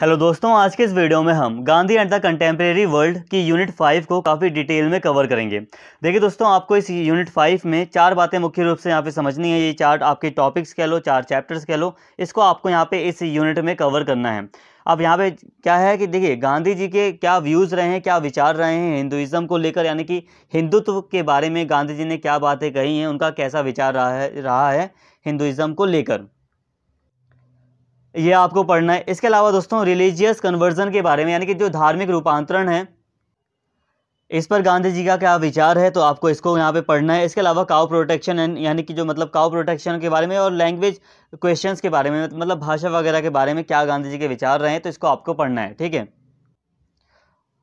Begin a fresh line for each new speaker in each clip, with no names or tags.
hello दोस्तों आज के इस वीडियो में हम Gandhi and the contemporary world की यूनिट फाइव को काफ़ी डिटेल में कवर करेंगे देखिए दोस्तों आपको इस यूनिट फाइव में चार बातें मुख्य रूप से यहाँ पे समझनी है ये चार आपके टॉपिक्स कह लो चार चैप्टर्स कह लो इसको आपको यहाँ पे इस यूनिट में कवर करना है अब यहाँ पे क्या है कि देखिए गांधी जी के क्या व्यूज़ रहे हैं क्या विचार रहे हैं हिंदुज़म को लेकर यानी कि हिंदुत्व के बारे में गांधी जी ने क्या बातें कही हैं उनका कैसा विचार रहा है रहा है हिंदुज़म को लेकर ये आपको पढ़ना है इसके अलावा दोस्तों रिलीजियस कन्वर्जन के बारे में यानी कि जो धार्मिक रूपांतरण है इस पर गांधी जी का क्या विचार है तो आपको इसको यहाँ पे पढ़ना है इसके अलावा काउ प्रोटेक्शन एंड यानी कि जो मतलब काउ प्रोटेक्शन के बारे में और लैंग्वेज क्वेश्चंस के बारे में मतलब भाषा वगैरह के बारे में क्या गांधी जी के विचार रहे हैं तो इसको आपको पढ़ना है ठीक है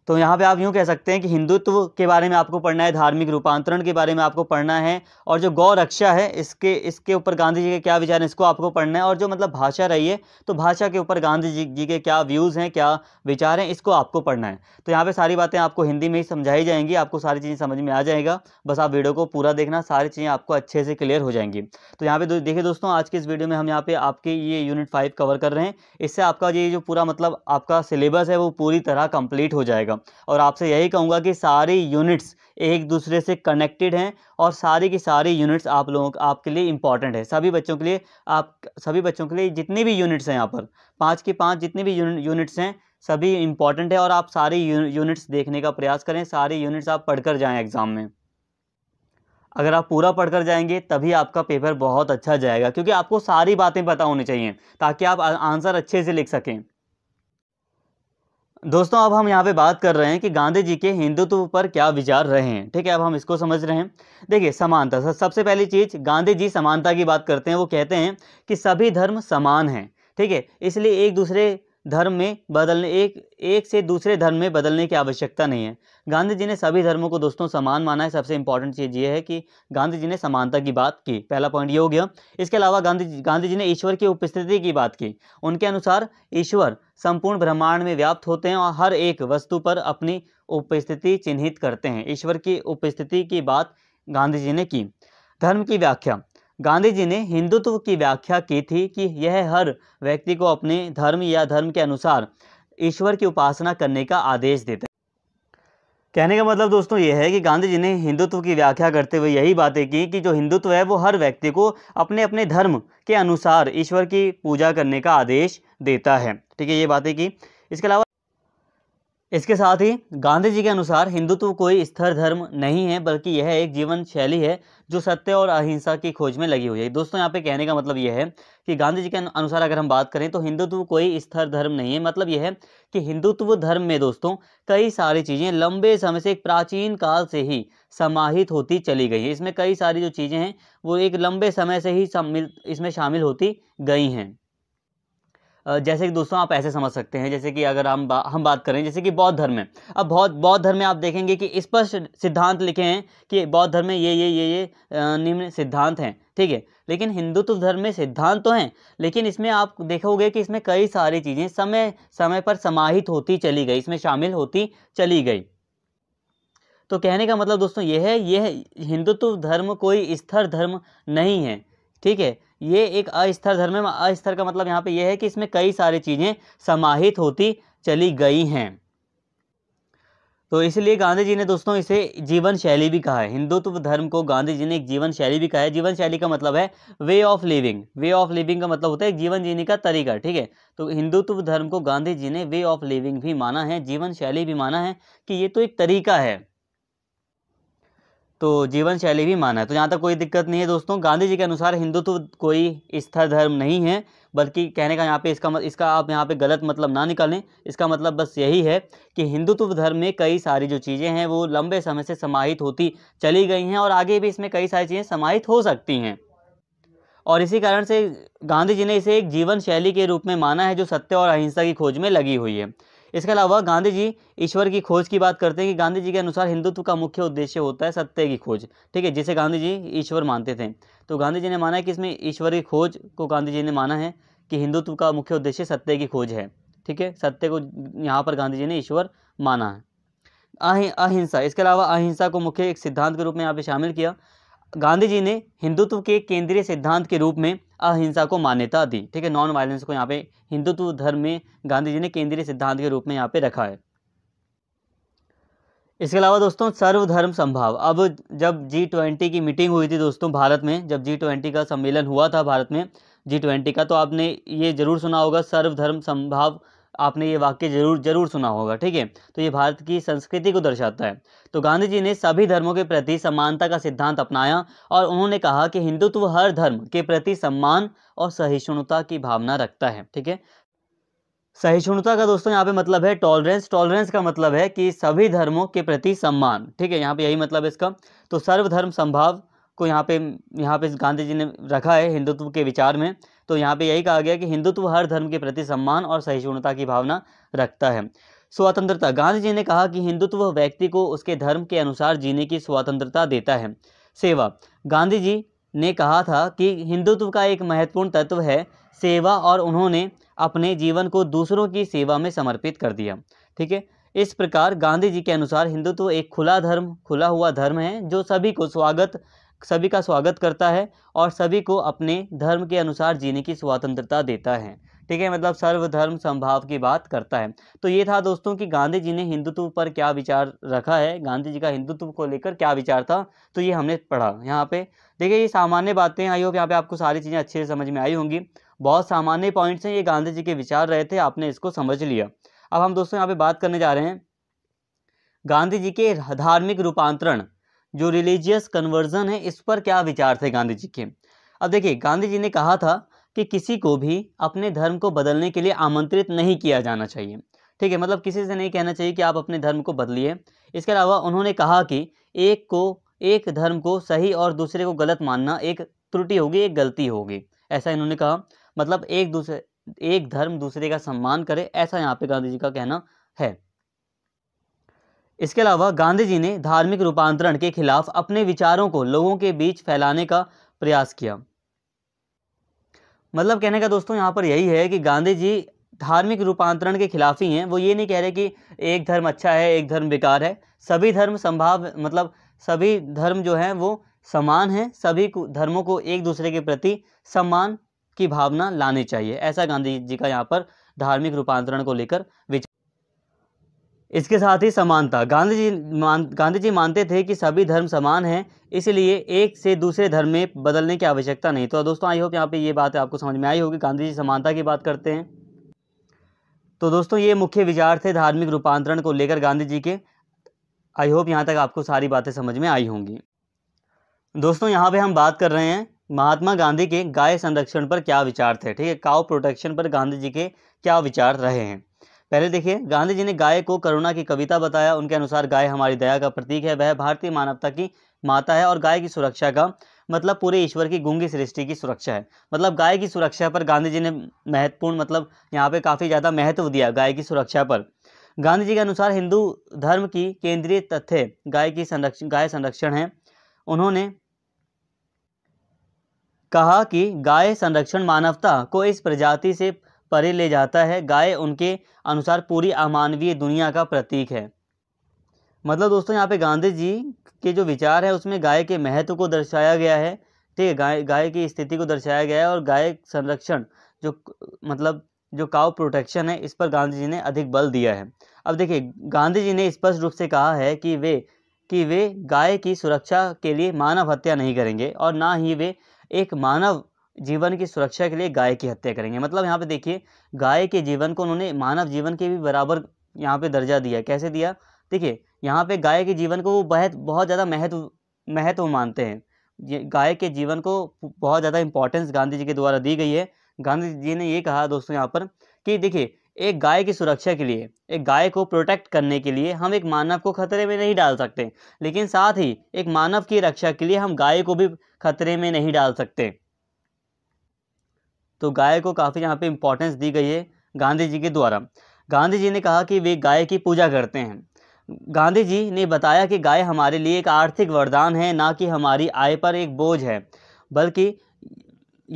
तो यहाँ पे आप यूँ कह सकते हैं कि हिंदुत्व के बारे में आपको पढ़ना है धार्मिक रूपांतरण के बारे में आपको पढ़ना है और जो गौ रक्षा है इसके इसके ऊपर गांधी जी के क्या विचार हैं इसको आपको पढ़ना है और जो मतलब भाषा रही है तो भाषा के ऊपर गांधी जी जी के क्या व्यूज़ हैं क्या विचार हैं इसको आपको पढ़ना है तो यहाँ पर सारी बातें आपको हिंदी में ही समझाई जाएंगी आपको सारी चीज़ें समझ में आ जाएगा बस आप वीडियो को पूरा देखना सारी चीज़ें आपको अच्छे से क्लियर हो जाएंगी तो यहाँ पर देखिए दोस्तों आज के इस वीडियो में हम यहाँ पर आपके ये यूनिट फाइव कवर कर रहे हैं इससे आपका ये जो पूरा मतलब आपका सिलेबस है वो पूरी तरह कम्प्लीट हो जाएगा करूँगा और आपसे यही कहूँगा कि सारी यूनिट्स एक दूसरे से कनेक्टेड हैं और सारी की सारी यूनिट्स आप लोगों आपके लिए इंपॉर्टेंट है सभी बच्चों के लिए आप सभी बच्चों के लिए जितनी भी यूनिट्स हैं यहाँ पर पाँच की पाँच जितनी भी यूनिट्स हैं सभी इंपॉर्टेंट है और आप सारी यूनिट्स देखने का प्रयास करें सारी यूनिट्स आप पढ़कर जाएँ एग्ज़ाम में अगर आप पूरा पढ़कर जाएंगे तभी आपका पेपर बहुत अच्छा जाएगा क्योंकि आपको सारी बातें पता होनी चाहिए ताकि आप आंसर अच्छे से लिख सकें दोस्तों अब हम यहाँ पे बात कर रहे हैं कि गांधी जी के हिंदुत्व पर क्या विचार रहे हैं ठीक है अब हम इसको समझ रहे हैं देखिए समानता सबसे पहली चीज़ गांधी जी समानता की बात करते हैं वो कहते हैं कि सभी धर्म समान हैं ठीक है इसलिए एक दूसरे धर्म में बदलने एक एक से दूसरे धर्म में बदलने की आवश्यकता नहीं है गांधी जी ने सभी धर्मों को दोस्तों समान माना है सबसे इंपॉर्टेंट चीज़ ये है कि गांधी जी ने समानता की बात की पहला पॉइंट ये हो गया इसके अलावा गांधी जी गांधी जी ने ईश्वर की उपस्थिति की बात की उनके अनुसार ईश्वर संपूर्ण ब्रह्मांड में व्याप्त होते हैं और हर एक वस्तु पर अपनी उपस्थिति चिन्हित करते हैं ईश्वर की उपस्थिति की बात गांधी जी ने की धर्म की व्याख्या गांधी जी ने हिंदुत्व की व्याख्या की थी कि यह हर व्यक्ति को अपने धर्म या धर्म के अनुसार ईश्वर की उपासना करने का आदेश देता है कहने का मतलब दोस्तों यह है कि गांधी जी ने हिंदुत्व की व्याख्या करते हुए यही बातें की कि जो हिंदुत्व है वो हर व्यक्ति को अपने अपने धर्म के अनुसार ईश्वर की पूजा करने का आदेश देता है ठीक है ये बातें की इसके अलावा इसके साथ ही गांधी जी के अनुसार हिंदुत्व कोई स्थिर धर्म नहीं है बल्कि यह एक जीवन शैली है जो सत्य और अहिंसा की खोज में लगी हुई है दोस्तों यहाँ पे कहने का मतलब यह है कि गांधी जी के अनुसार अगर हम बात करें तो हिंदुत्व कोई स्थिर धर्म नहीं है मतलब यह है कि हिंदुत्व धर्म में दोस्तों कई सारी चीज़ें लंबे समय से एक प्राचीन काल से ही समाहित होती चली गई है इसमें कई सारी जो चीज़ें हैं वो एक लंबे समय से ही इसमें शामिल होती गई हैं जैसे कि दोस्तों आप ऐसे समझ सकते हैं जैसे कि अगर हम बा, हम बात करें जैसे कि बौद्ध धर्म है अब बौद्ध बौद्ध धर्म में आप देखेंगे कि स्पष्ट सिद्धांत लिखे हैं कि बौद्ध धर्म में ये ये ये ये निम्न सिद्धांत हैं ठीक है लेकिन हिंदुत्व धर्म में सिद्धांत तो हैं लेकिन इसमें आप देखोगे कि इसमें कई सारी चीज़ें समय समय पर समाहित होती चली गई इसमें शामिल होती चली गई तो कहने का मतलब दोस्तों ये है ये हिंदुत्व धर्म कोई स्थिर धर्म नहीं है ठीक है ये एक अस्थर धर्म है अस्थर का मतलब यहाँ पे ये है कि इसमें कई सारी चीज़ें समाहित होती चली गई हैं तो इसलिए गांधी जी ने दोस्तों इसे जीवन शैली भी कहा है हिंदुत्व धर्म को गांधी जी ने एक जीवन शैली भी कहा है जीवन शैली का मतलब है way of living way of living का मतलब होता है जीवन जीने का तरीका ठीक है तो हिंदुत्व धर्म को गांधी जी ने वे ऑफ लिविंग भी माना है जीवन शैली भी माना है कि ये तो एक तरीका है तो जीवन शैली भी माना है तो यहाँ तक कोई दिक्कत नहीं है दोस्तों गांधी जी के अनुसार हिंदुत्व कोई स्थिर धर्म नहीं है बल्कि कहने का यहाँ पे इसका इसका आप यहाँ पे गलत मतलब ना निकालें इसका मतलब बस यही है कि हिंदुत्व धर्म में कई सारी जो चीज़ें हैं वो लंबे समय से समाहित होती चली गई हैं और आगे भी इसमें कई सारी चीज़ें समाहित हो सकती हैं और इसी कारण से गांधी जी ने इसे एक जीवन शैली के रूप में माना है जो सत्य और अहिंसा की खोज में लगी हुई है इसके अलावा गांधी जी ईश्वर की खोज की बात करते हैं कि गांधी जी के अनुसार हिंदुत्व का मुख्य उद्देश्य होता है सत्य की खोज ठीक है जिसे गांधी जी ईश्वर मानते थे तो गांधी जी ने माना है कि इसमें ईश्वर की खोज को गांधी जी ने माना है कि हिंदुत्व का मुख्य उद्देश्य सत्य की खोज है ठीक है सत्य को यहाँ पर गांधी जी ने ईश्वर माना है अहिंसा इसके अलावा अहिंसा को मुख्य एक सिद्धांत के रूप में यहाँ पे शामिल किया गांधी जी ने हिंदुत्व के केंद्रीय सिद्धांत के रूप में अहिंसा को मान्यता दी ठीक है नॉन वायलेंस को यहाँ पे हिंदुत्व धर्म में गांधी जी ने केंद्रीय सिद्धांत के रूप में यहाँ पे रखा है इसके अलावा दोस्तों सर्वधर्म संभाव अब जब जी ट्वेंटी की मीटिंग हुई थी दोस्तों भारत में जब जी ट्वेंटी का सम्मेलन हुआ था भारत में जी ट्वेंटी का तो आपने ये जरूर सुना होगा सर्वधर्म संभाव आपने ये वाक्य जरूर जरूर सुना होगा ठीक है तो ये भारत की संस्कृति को दर्शाता है तो गांधी जी ने सभी धर्मों के प्रति समानता का सिद्धांत अपनाया और उन्होंने कहा कि हिंदुत्व हर धर्म के प्रति सम्मान और सहिष्णुता की भावना रखता है ठीक है सहिष्णुता का दोस्तों यहाँ पे मतलब है टॉलरेंस टॉलरेंस का मतलब है कि सभी धर्मों के प्रति सम्मान ठीक है यहाँ पे यही मतलब है इसका तो सर्वधर्म संभाव को यहाँ पे यहाँ पे गांधी जी ने रखा है हिंदुत्व के विचार में तो यहाँ पे यही कहा गया कि हिंदुत्व हर धर्म के प्रति सम्मान और सहिष्णुता की भावना रखता है स्वतंत्रता गांधी जी ने कहा कि हिंदुत्व व्यक्ति को उसके धर्म के अनुसार जीने की स्वतंत्रता देता है सेवा गांधी जी ने कहा था कि हिंदुत्व का एक महत्वपूर्ण तत्व है सेवा और उन्होंने अपने जीवन को दूसरों की सेवा में समर्पित कर दिया ठीक है इस प्रकार गांधी जी के अनुसार हिंदुत्व एक खुला धर्म खुला हुआ धर्म है जो सभी को स्वागत सभी का स्वागत करता है और सभी को अपने धर्म के अनुसार जीने की स्वतंत्रता देता है ठीक है मतलब सर्वधर्म संभाव की बात करता है तो ये था दोस्तों कि गांधी जी ने हिंदुत्व पर क्या विचार रखा है गांधी जी का हिंदुत्व को लेकर क्या विचार था तो ये हमने पढ़ा यहाँ पे देखिए ये सामान्य बातें आई होप यहाँ पे आपको सारी चीज़ें अच्छे से समझ में आई होंगी बहुत सामान्य पॉइंट्स हैं ये गांधी जी के विचार रहे थे आपने इसको समझ लिया अब हम दोस्तों यहाँ पे बात करने जा रहे हैं गांधी जी के धार्मिक रूपांतरण जो रिलीजियस कन्वर्जन है इस पर क्या विचार थे गांधी जी के अब देखिए गांधी जी ने कहा था कि किसी को भी अपने धर्म को बदलने के लिए आमंत्रित नहीं किया जाना चाहिए ठीक है मतलब किसी से नहीं कहना चाहिए कि आप अपने धर्म को बदलिए इसके अलावा उन्होंने कहा कि एक को एक धर्म को सही और दूसरे को गलत मानना एक त्रुटि होगी एक गलती होगी ऐसा इन्होंने कहा मतलब एक दूसरे एक धर्म दूसरे का सम्मान करे ऐसा यहाँ पे गांधी जी का कहना है इसके अलावा गांधी जी ने धार्मिक रूपांतरण के खिलाफ अपने विचारों को लोगों के बीच फैलाने का प्रयास किया मतलब कहने का दोस्तों यहाँ पर यही है कि गांधी जी धार्मिक रूपांतरण के खिलाफ ही हैं वो ये नहीं कह रहे कि एक धर्म अच्छा है एक धर्म बेकार है सभी धर्म संभाव मतलब सभी धर्म जो हैं वो समान हैं सभी धर्मों को एक दूसरे के प्रति सम्मान की भावना लानी चाहिए ऐसा गांधी जी का यहाँ पर धार्मिक रूपांतरण को लेकर विचार इसके साथ ही समानता गांधी जी मान गांधी जी मानते थे कि सभी धर्म समान हैं इसलिए एक से दूसरे धर्म में बदलने की आवश्यकता नहीं तो दोस्तों आई होप यहाँ पे ये बात आपको समझ में आई होगी गांधी जी समानता की बात करते हैं तो दोस्तों ये मुख्य विचार थे धार्मिक रूपांतरण को लेकर गांधी जी के आई होप यहाँ तक आपको सारी बातें समझ में आई होंगी दोस्तों यहाँ पर हम बात कर रहे हैं महात्मा गांधी के गाय संरक्षण पर क्या विचार थे ठीक है काव प्रोटेक्शन पर गांधी जी के क्या विचार रहे हैं पहले देखिए गांधी जी ने गाय को करुणा की कविता बताया उनके अनुसार गाय हमारी दया का प्रतीक है वह भारतीय मानवता की माता है और गाय की सुरक्षा का मतलब पूरे ईश्वर की गुंगी सृष्टि की सुरक्षा है मतलब गाय की सुरक्षा पर गांधी जी ने महत्वपूर्ण मतलब यहाँ पे काफ़ी ज़्यादा महत्व दिया गाय की सुरक्षा पर गांधी जी के अनुसार हिंदू धर्म की केंद्रीय तथ्य गाय की संरक्षण गाय संरक्षण है उन्होंने कहा कि गाय संरक्षण मानवता को इस प्रजाति से परे ले जाता है गाय उनके अनुसार पूरी अमानवीय दुनिया का प्रतीक है मतलब दोस्तों यहाँ पे गांधी जी के जो विचार है उसमें गाय के महत्व को दर्शाया गया है ठीक है गाय गाय की स्थिति को दर्शाया गया है और गाय संरक्षण जो मतलब जो काव प्रोटेक्शन है इस पर गांधी जी ने अधिक बल दिया है अब देखिए गांधी जी ने स्पष्ट रूप से कहा है कि वे कि वे गाय की सुरक्षा के लिए मानव हत्या नहीं करेंगे और ना ही वे एक मानव जीवन की सुरक्षा के लिए गाय की हत्या करेंगे मतलब यहाँ पे देखिए गाय के जीवन को उन्होंने मानव जीवन के भी बराबर यहाँ पे दर्जा दिया कैसे दिया देखिए यहाँ पे गाय के जीवन को वो बहुत बहुत ज़्यादा महत्व महत्व मानते हैं गाय के जीवन को बहुत ज़्यादा इंपॉर्टेंस गांधी जी के द्वारा दी गई है गांधी जी ने ये कहा दोस्तों यहाँ पर कि देखिए एक गाय की सुरक्षा के लिए एक गाय को प्रोटेक्ट करने के लिए हम एक मानव को खतरे में नहीं डाल सकते लेकिन साथ ही एक मानव की रक्षा के लिए हम गाय को भी खतरे में नहीं डाल सकते तो गाय को काफ़ी यहाँ पे इम्पोर्टेंस दी गई है गांधी जी के द्वारा गांधी जी ने कहा कि वे गाय की पूजा करते हैं गांधी जी ने बताया कि गाय हमारे लिए एक आर्थिक वरदान है ना कि हमारी आय पर एक बोझ है बल्कि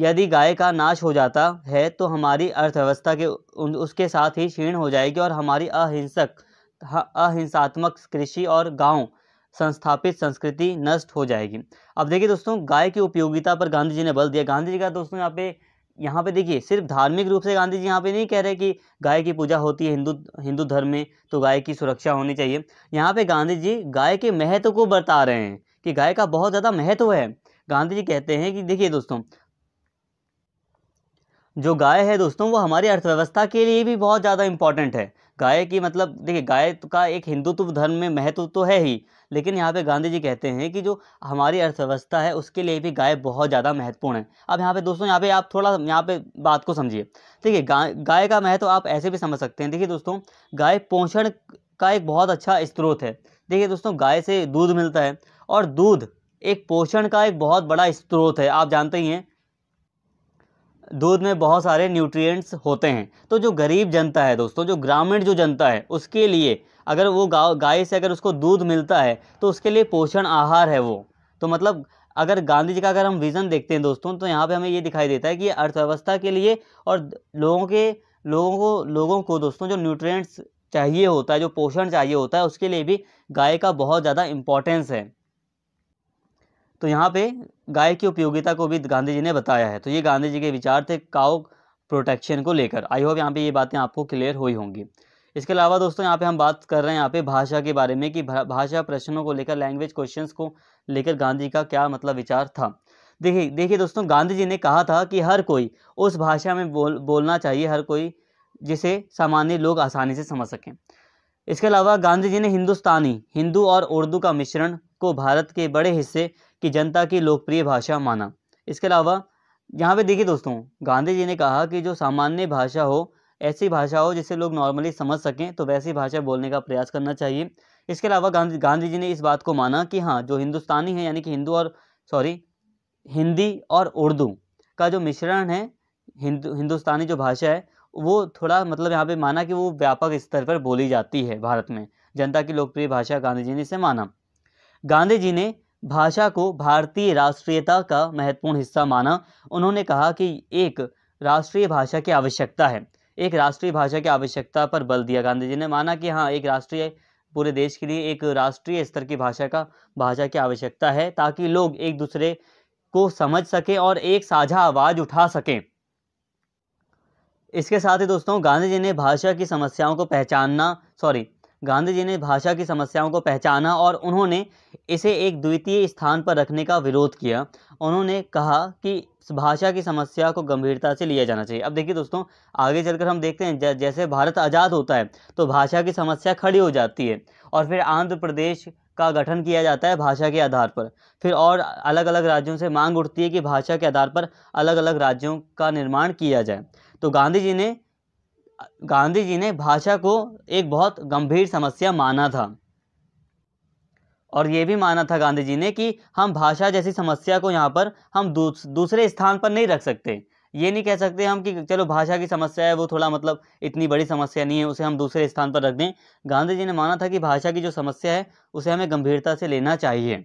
यदि गाय का नाश हो जाता है तो हमारी अर्थव्यवस्था के उसके साथ ही क्षीण हो जाएगी और हमारी अहिंसक अहिंसात्मक कृषि और गांव संस्थापित संस्कृति नष्ट हो जाएगी अब देखिए दोस्तों गाय की उपयोगिता पर गांधी जी ने बल दिया गांधी जी का दोस्तों यहाँ पे यहाँ पे देखिए सिर्फ धार्मिक रूप से गांधी जी यहाँ पे नहीं कह रहे कि गाय की पूजा होती है हिंदू हिंदू धर्म में तो गाय की सुरक्षा होनी चाहिए यहाँ पे गांधी जी गाय के महत्व को बता रहे हैं कि गाय का बहुत ज़्यादा महत्व है गांधी जी कहते हैं कि देखिए दोस्तों जो गाय है दोस्तों वो हमारी अर्थव्यवस्था के लिए भी बहुत ज़्यादा इंपॉर्टेंट है गाय की मतलब देखिए गाय तो का एक हिंदुत्व धर्म में महत्व तो है ही लेकिन यहाँ पे गांधी जी कहते हैं कि जो हमारी अर्थव्यवस्था है उसके लिए भी गाय बहुत ज़्यादा महत्वपूर्ण है अब यहाँ पे दोस्तों यहाँ पे आप थोड़ा यहाँ पे बात को समझिए ठीक है गाय गाय का महत्व आप ऐसे भी समझ सकते हैं देखिए दोस्तों गाय पोषण का एक बहुत अच्छा स्रोत है देखिए दोस्तों गाय से दूध मिलता है और दूध एक पोषण का एक बहुत बड़ा स्रोत है आप जानते ही हैं दूध में बहुत सारे न्यूट्रिएंट्स होते हैं तो जो गरीब जनता है दोस्तों जो ग्रामीण जो जनता है उसके लिए अगर वो गाय से अगर उसको दूध मिलता है तो उसके लिए पोषण आहार है वो तो मतलब अगर गांधी जी का अगर हम विज़न देखते हैं दोस्तों तो यहाँ पे हमें ये दिखाई देता है कि अर्थव्यवस्था के लिए और लोगों के लोगों को लोगों को दोस्तों जो न्यूट्रिएंट्स चाहिए होता है जो पोषण चाहिए होता है उसके लिए भी गाय का बहुत ज़्यादा इम्पोर्टेंस है तो यहाँ पे गाय की उपयोगिता को भी गांधी जी ने बताया है तो ये गांधी जी के विचार थे काउ प्रोटेक्शन को लेकर आई होप यहाँ पे ये बातें आपको क्लियर हुई होंगी इसके अलावा दोस्तों यहाँ पे हम बात कर रहे हैं यहाँ पे भाषा के बारे में कि भाषा प्रश्नों को लेकर लैंग्वेज क्वेश्चन को लेकर गांधी का क्या मतलब विचार था देखिए देखिए दोस्तों गांधी जी ने कहा था कि हर कोई उस भाषा में बोल बोलना चाहिए हर कोई जिसे सामान्य लोग आसानी से समझ सकें इसके अलावा गांधी जी ने हिंदुस्तानी हिंदू और उर्दू का मिश्रण को भारत के बड़े हिस्से कि जनता की लोकप्रिय भाषा माना इसके अलावा यहाँ पे देखिए दोस्तों गांधी जी ने कहा कि जो सामान्य भाषा हो ऐसी भाषा हो जिसे लोग नॉर्मली समझ सकें तो वैसी भाषा बोलने का प्रयास करना चाहिए इसके अलावा गांधी गांधी जी ने इस बात को माना कि हाँ जो हिंदुस्तानी है यानी कि हिंदू और सॉरी हिंदी और उर्दू का जो मिश्रण है हिंदू हिंदुस्तानी जो भाषा है वो थोड़ा मतलब यहाँ पे माना कि वो व्यापक स्तर पर बोली जाती है भारत में जनता की लोकप्रिय भाषा गांधी जी ने इसे माना गांधी जी ने भाषा को भारतीय राष्ट्रीयता का महत्वपूर्ण हिस्सा माना उन्होंने कहा कि एक राष्ट्रीय भाषा की आवश्यकता है एक राष्ट्रीय भाषा की आवश्यकता पर बल दिया गांधी जी ने माना कि हाँ एक राष्ट्रीय पूरे देश के लिए एक राष्ट्रीय स्तर की भाषा का भाषा की आवश्यकता है ताकि लोग एक दूसरे को समझ सकें और एक साझा आवाज़ उठा सकें इसके साथ ही दोस्तों गांधी जी ने भाषा की समस्याओं को पहचानना सॉरी गांधी जी ने भाषा की समस्याओं को पहचाना और उन्होंने इसे एक द्वितीय स्थान पर रखने का विरोध किया उन्होंने कहा कि भाषा की समस्या को गंभीरता से लिया जाना चाहिए अब देखिए दोस्तों आगे चलकर हम देखते हैं जैसे भारत आज़ाद होता है तो भाषा की समस्या खड़ी हो जाती है और फिर आंध्र प्रदेश का गठन किया जाता है भाषा के आधार पर फिर और अलग अलग राज्यों से मांग उठती है कि भाषा के आधार पर अलग अलग राज्यों का निर्माण किया जाए तो गांधी जी ने गांधी जी ने भाषा को एक बहुत गंभीर समस्या माना था और ये भी माना था गांधी जी ने कि हम भाषा जैसी समस्या को यहाँ पर हम दूस, दूसरे स्थान पर नहीं रख सकते ये नहीं कह सकते हम कि चलो भाषा की समस्या है वो थोड़ा मतलब इतनी बड़ी समस्या नहीं है उसे हम दूसरे स्थान पर रख दें गांधी जी ने माना था कि भाषा की जो समस्या है उसे हमें गंभीरता से लेना चाहिए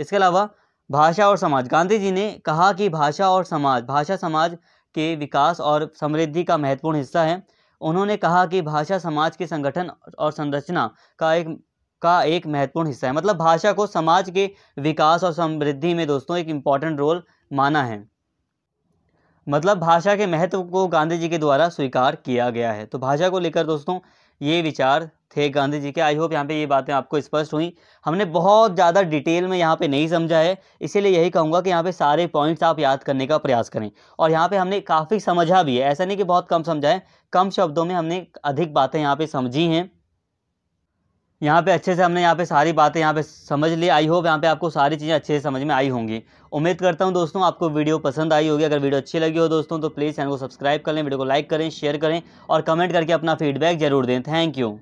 इसके अलावा भाषा और समाज गांधी जी ने कहा कि भाषा और समाज भाषा समाज के विकास और समृद्धि का महत्वपूर्ण हिस्सा है उन्होंने कहा कि भाषा समाज के संगठन और संरचना का एक का एक महत्वपूर्ण हिस्सा है मतलब भाषा को समाज के विकास और समृद्धि में दोस्तों एक इम्पॉर्टेंट रोल माना है मतलब भाषा के महत्व को गांधी जी के द्वारा स्वीकार किया गया है तो भाषा को लेकर दोस्तों ये विचार थे गांधी जी के आई होप यहाँ पे ये बातें आपको स्पष्ट हुई हमने बहुत ज़्यादा डिटेल में यहाँ पे नहीं समझा है इसीलिए यही कहूँगा कि यहाँ पे सारे पॉइंट्स आप याद करने का प्रयास करें और यहाँ पे हमने काफ़ी समझा भी है ऐसा नहीं कि बहुत कम समझा है कम शब्दों में हमने अधिक बातें यहाँ पे समझी हैं यहाँ पे अच्छे से हमने यहाँ पे सारी बातें यहाँ पे समझ ली आई होप यहाँ पे आपको सारी चीज़ें अच्छे से समझ में आई होंगी उम्मीद करता हूँ दोस्तों आपको वीडियो पसंद आई होगी अगर वीडियो अच्छी लगी हो दोस्तों तो प्लीज़ चैनल को सब्सक्राइब कर लें वीडियो को लाइक करें शेयर करें और कमेंट करके अपना फीडबैक जरूर दें थैंक यू